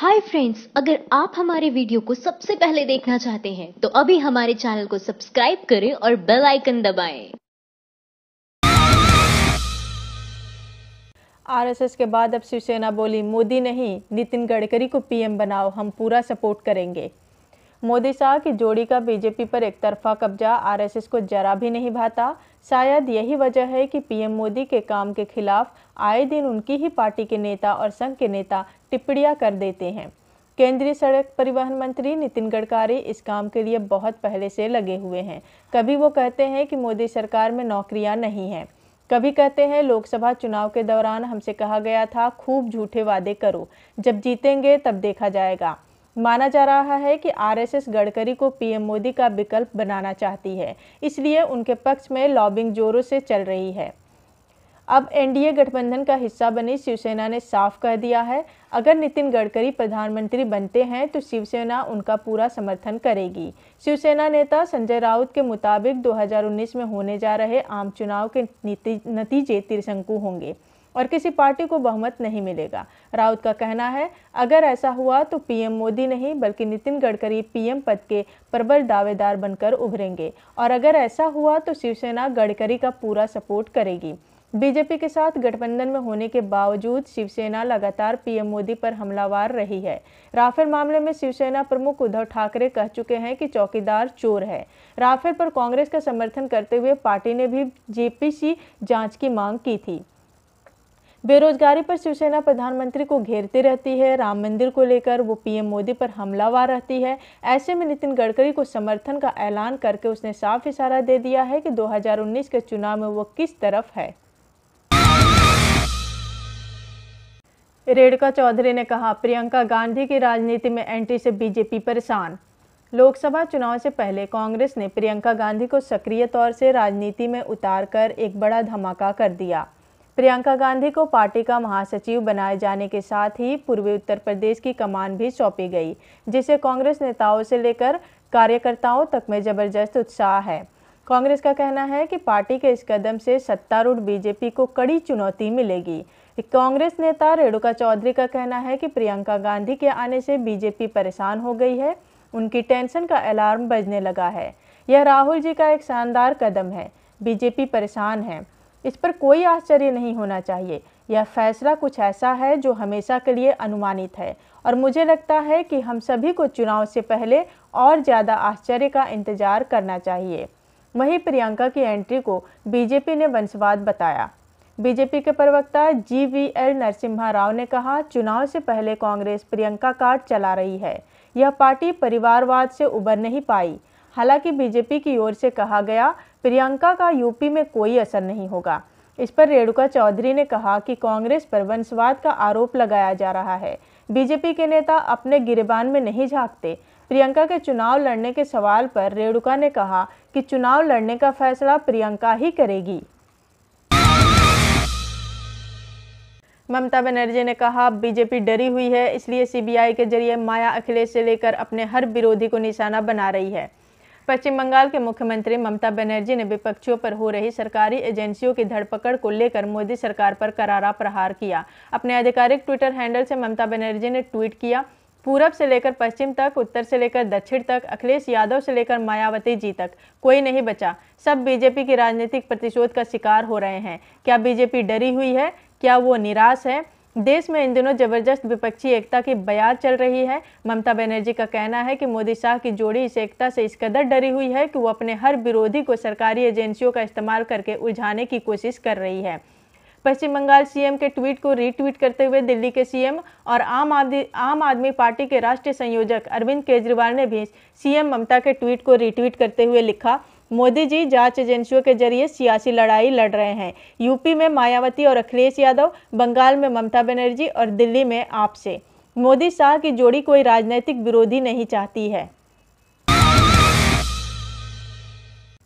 Hi friends अगर आप हमारे वीडियो को सबसे पहले देखना चाहते हैं तो अभी हमारे चैनल को सब्सक्राइब करें और बेल आइकन दबाएं। आरएसएस के बाद अब शिवसेना बोली मोदी नहीं नितिन गडकरी को पीएम बनाओ हम पूरा सपोर्ट करेंगे मोदी शाह की जोड़ी का बीजेपी पर एकतरफा कब्जा आरएसएस को जरा भी नहीं भाता शायद यही वजह है कि पीएम मोदी के काम के खिलाफ आए दिन उनकी ही पार्टी के नेता और संघ के नेता टिप्पणियां कर देते हैं केंद्रीय सड़क परिवहन मंत्री नितिन गडकरी इस काम के लिए बहुत पहले से लगे हुए हैं कभी वो कहते हैं कि मोदी सरकार में नौकरियां नहीं हैं कभी कहते हैं लोकसभा चुनाव के दौरान हमसे कहा गया था खूब झूठे वादे करो जब जीतेंगे तब देखा जाएगा माना जा रहा है कि आरएसएस गडकरी को पीएम मोदी का विकल्प बनाना चाहती है इसलिए उनके पक्ष में लॉबिंग जोरों से चल रही है अब एनडीए गठबंधन का हिस्सा बनी शिवसेना ने साफ कह दिया है अगर नितिन गडकरी प्रधानमंत्री बनते हैं तो शिवसेना उनका पूरा समर्थन करेगी शिवसेना नेता संजय राउत के मुताबिक 2019 में होने जा रहे आम चुनाव के नतीजे तिरशंकु होंगे और किसी पार्टी को बहुमत नहीं मिलेगा राउत का कहना है अगर ऐसा हुआ तो पीएम मोदी नहीं बल्कि नितिन गडकरी पीएम पद के प्रबल दावेदार बनकर उभरेंगे और अगर ऐसा हुआ तो शिवसेना गडकरी का पूरा सपोर्ट करेगी बीजेपी के साथ गठबंधन में होने के बावजूद शिवसेना लगातार पीएम मोदी पर हमलावार रही है राफेल मामले में शिवसेना प्रमुख उद्धव ठाकरे कह चुके हैं कि चौकीदार चोर है राफेल पर कांग्रेस का समर्थन करते हुए पार्टी ने भी जेपीसी जांच की मांग की थी बेरोजगारी पर शिवसेना प्रधानमंत्री को घेरती रहती है राम मंदिर को लेकर वो पीएम मोदी पर हमलावार रहती है ऐसे में नितिन गडकरी को समर्थन का ऐलान करके उसने साफ इशारा दे दिया है कि 2019 के चुनाव में वो किस तरफ है रेणुका चौधरी ने कहा प्रियंका गांधी की राजनीति में एंट्री से बीजेपी परेशान लोकसभा चुनाव से पहले कांग्रेस ने प्रियंका गांधी को सक्रिय तौर से राजनीति में उतारकर एक बड़ा धमाका कर दिया प्रियंका गांधी को पार्टी का महासचिव बनाए जाने के साथ ही पूर्वी उत्तर प्रदेश की कमान भी सौंपी गई जिसे कांग्रेस नेताओं से लेकर कार्यकर्ताओं तक में जबरदस्त उत्साह है कांग्रेस का कहना है कि पार्टी के इस कदम से सत्तारूढ़ बीजेपी को कड़ी चुनौती मिलेगी कांग्रेस नेता रेणुका चौधरी का कहना है कि प्रियंका गांधी के आने से बीजेपी परेशान हो गई है उनकी टेंशन का अलार्म बजने लगा है यह राहुल जी का एक शानदार कदम है बीजेपी परेशान है इस पर कोई आश्चर्य नहीं होना चाहिए यह फैसला कुछ ऐसा है जो हमेशा के लिए अनुमानित है और मुझे लगता है कि हम सभी को चुनाव से पहले और ज़्यादा आश्चर्य का इंतजार करना चाहिए वहीं प्रियंका की एंट्री को बीजेपी ने वंशवाद बताया बीजेपी के प्रवक्ता G V L Narasimha Rao ने कहा चुनाव से पहले कांग्रेस प्रियंका कार्ड चला रही है यह पार्टी परिवारवाद से उबर नहीं पाई हालांकि बीजेपी की ओर से कहा गया प्रियंका का यूपी में कोई असर नहीं होगा इस पर रेणुका चौधरी ने कहा कि कांग्रेस पर वंशवाद का आरोप लगाया जा रहा है बीजेपी के नेता अपने गिरबान में नहीं झांकते प्रियंका के चुनाव लड़ने के सवाल पर रेणुका ने कहा कि चुनाव लड़ने का फैसला प्रियंका ही करेगी ममता बनर्जी ने कहा बीजेपी डरी हुई है इसलिए सीबीआई के जरिए माया अखिलेश से लेकर अपने हर विरोधी को निशाना बना रही है पश्चिम बंगाल के मुख्यमंत्री ममता बनर्जी ने विपक्षियों पर हो रही सरकारी एजेंसियों की धरपकड़ को लेकर मोदी सरकार पर करारा प्रहार किया अपने आधिकारिक ट्विटर हैंडल से ममता बनर्जी ने ट्वीट किया पूरब से लेकर पश्चिम तक उत्तर से लेकर दक्षिण तक अखिलेश यादव से लेकर मायावती जी तक कोई नहीं बचा सब बीजेपी की राजनीतिक प्रतिशोध का शिकार हो रहे हैं क्या बीजेपी डरी हुई है क्या वो निराश है देश में इन दिनों जबरदस्त विपक्षी एकता की बयार चल रही है ममता बनर्जी का कहना है कि मोदी शाह की जोड़ी इस एकता से इस कदर डरी हुई है कि वो अपने हर विरोधी को सरकारी एजेंसियों का इस्तेमाल करके उलझाने की कोशिश कर रही है पश्चिम बंगाल सीएम के ट्वीट को रीट्वीट करते हुए दिल्ली के सीएम और आम आदमी आम आदमी पार्टी के राष्ट्रीय संयोजक अरविंद केजरीवाल ने भी सीएम ममता के ट्वीट को रीट्वीट करते हुए लिखा मोदी जी जांच एजेंसियों के जरिए सियासी लड़ाई लड़ रहे हैं यूपी में मायावती और अखिलेश यादव बंगाल में ममता बनर्जी और दिल्ली में आपसे मोदी शाह की जोड़ी कोई राजनीतिक विरोधी नहीं चाहती है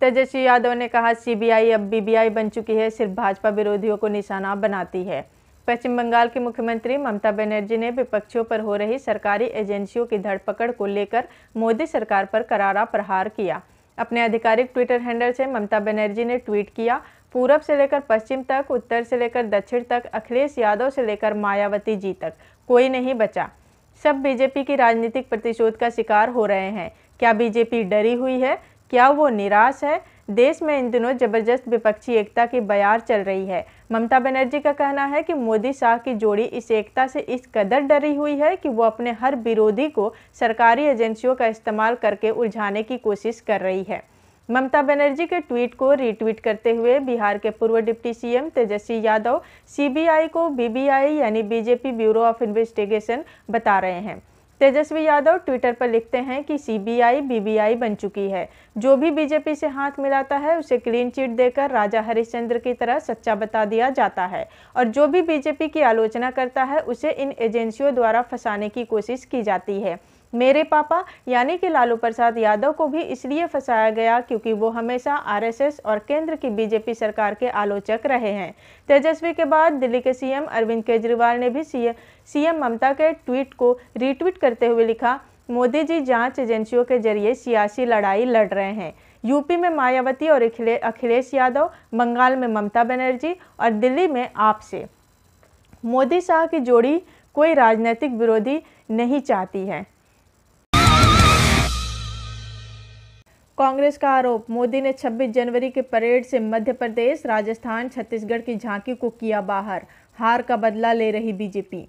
तेजस्वी यादव ने कहा सीबीआई अब बीबीआई बन चुकी है सिर्फ भाजपा विरोधियों को निशाना बनाती है पश्चिम बंगाल की मुख्यमंत्री ममता बनर्जी ने विपक्षियों पर हो रही सरकारी एजेंसियों की धरपकड़ को लेकर मोदी सरकार पर करारा प्रहार किया अपने आधिकारिक ट्विटर हैंडल से ममता बनर्जी ने ट्वीट किया पूरब से लेकर पश्चिम तक उत्तर से लेकर दक्षिण तक अखिलेश यादव से लेकर मायावती जी तक कोई नहीं बचा सब बीजेपी की राजनीतिक प्रतिशोध का शिकार हो रहे हैं क्या बीजेपी डरी हुई है क्या वो निराश है देश में इन दिनों जबरदस्त विपक्षी एकता की बयार चल रही है ममता बनर्जी का कहना है कि मोदी शाह की जोड़ी इस एकता से इस कदर डरी हुई है कि वो अपने हर विरोधी को सरकारी एजेंसियों का इस्तेमाल करके उलझाने की कोशिश कर रही है ममता बनर्जी के ट्वीट को रीट्वीट करते हुए बिहार के पूर्व deputy CM Tejashwi Yadav CBI को बीबीआई यानी बीजेपी ब्यूरो ऑफ इन्वेस्टिगेशन बता रहे हैं तेजस्वी यादव ट्विटर पर लिखते हैं कि सीबीआई बीबीआई बन चुकी है जो भी बीजेपी से हाथ मिलाता है उसे क्लीन चिट देकर राजा हरिश्चंद्र की तरह सच्चा बता दिया जाता है और जो भी बीजेपी की आलोचना करता है उसे इन एजेंसियों द्वारा फंसाने की कोशिश की जाती है मेरे पापा यानी कि लालू प्रसाद यादव को भी इसलिए फंसाया गया क्योंकि वो हमेशा आरएसएस और केंद्र की बीजेपी सरकार के आलोचक रहे हैं तेजस्वी के बाद दिल्ली के सीएम अरविंद केजरीवाल ने भी सीएम ममता के ट्वीट को रीट्वीट करते हुए लिखा मोदी जी जांच एजेंसियों के जरिए सियासी लड़ाई लड़ रहे हैं यूपी में मायावती और अखिलेश यादव बंगाल में ममता बनर्जी और दिल्ली में आपसे मोदी शाह की जोड़ी कोई राजनीतिक विरोधी नहीं चाहती है कांग्रेस का आरोप मोदी ने 26 जनवरी के परेड से मध्य प्रदेश राजस्थान छत्तीसगढ़ की झांकी को किया बाहर हार का बदला ले रही बीजेपी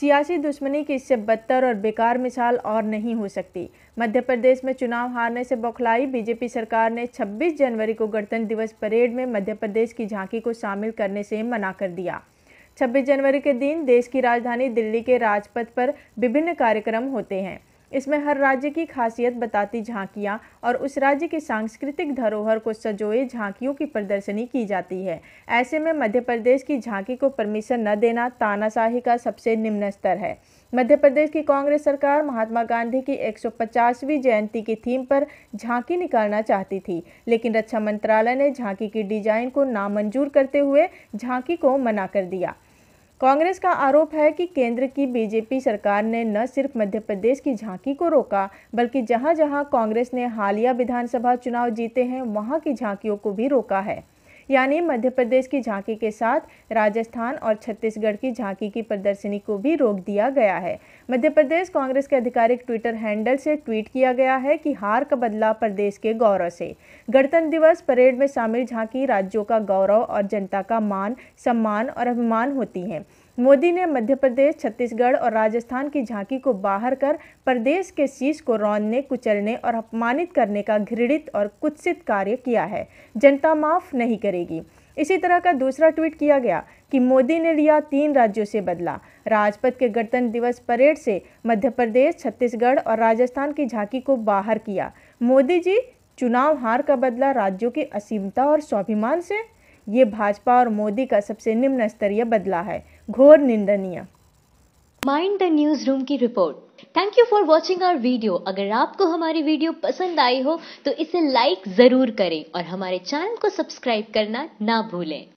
सियासी दुश्मनी की इससे बदतर और बेकार मिसाल और नहीं हो सकती मध्य प्रदेश में चुनाव हारने से बौखलाई बीजेपी सरकार ने 26 जनवरी को गणतंत्र दिवस परेड में मध्य प्रदेश की झांकी को शामिल करने से मना कर दिया 26 जनवरी के दिन देश की राजधानी दिल्ली के राजपथ पर विभिन्न कार्यक्रम होते हैं इसमें हर राज्य की खासियत बताती झांकियां और उस राज्य की सांस्कृतिक धरोहर को सजोए झांकियों की प्रदर्शनी की जाती है ऐसे में मध्य प्रदेश की झांकी को परमिशन न देना तानाशाही का सबसे निम्न स्तर है मध्य प्रदेश की कांग्रेस सरकार महात्मा गांधी की 150वीं जयंती की थीम पर झांकी निकालना चाहती थी लेकिन रक्षा मंत्रालय ने झांकी की डिजाइन को नामंजूर करते हुए झांकी को मना कर दिया कांग्रेस का आरोप है कि केंद्र की बीजेपी सरकार ने न सिर्फ मध्य प्रदेश की झांकी को रोका बल्कि जहां जहां कांग्रेस ने हालिया विधानसभा चुनाव जीते हैं वहां की झांकियों को भी रोका है यानी मध्य प्रदेश की झांकी के साथ राजस्थान और छत्तीसगढ़ की झांकी की प्रदर्शनी को भी रोक दिया गया है मध्य प्रदेश कांग्रेस के आधिकारिक ट्विटर हैंडल से ट्वीट किया गया है कि हार का बदला प्रदेश के गौरव से गणतंत्र दिवस परेड में शामिल झांकी राज्यों का गौरव और जनता का मान सम्मान और अभिमान होती हैं मोदी ने मध्य प्रदेश छत्तीसगढ़ और राजस्थान की झांकी को बाहर कर प्रदेश के शीश को रौनने कुचलने और अपमानित करने का घृणित और कुत्सित कार्य किया है जनता माफ नहीं करेगी इसी तरह का दूसरा ट्वीट किया गया कि मोदी ने लिया तीन राज्यों से बदला राजपथ के गणतंत्र दिवस परेड से मध्य प्रदेश छत्तीसगढ़ और राजस्थान की झांकी को बाहर किया मोदी जी चुनाव हार का बदला राज्यों की असीमता और स्वाभिमान से ये भाजपा और मोदी का सबसे निम्न स्तरीय बदला है घोर निंदनीय माइंड द न्यूज रूम की report thank you for watching our video अगर आपको हमारी वीडियो पसंद आई हो तो इसे लाइक जरूर करें और हमारे चैनल को सब्सक्राइब करना ना भूलें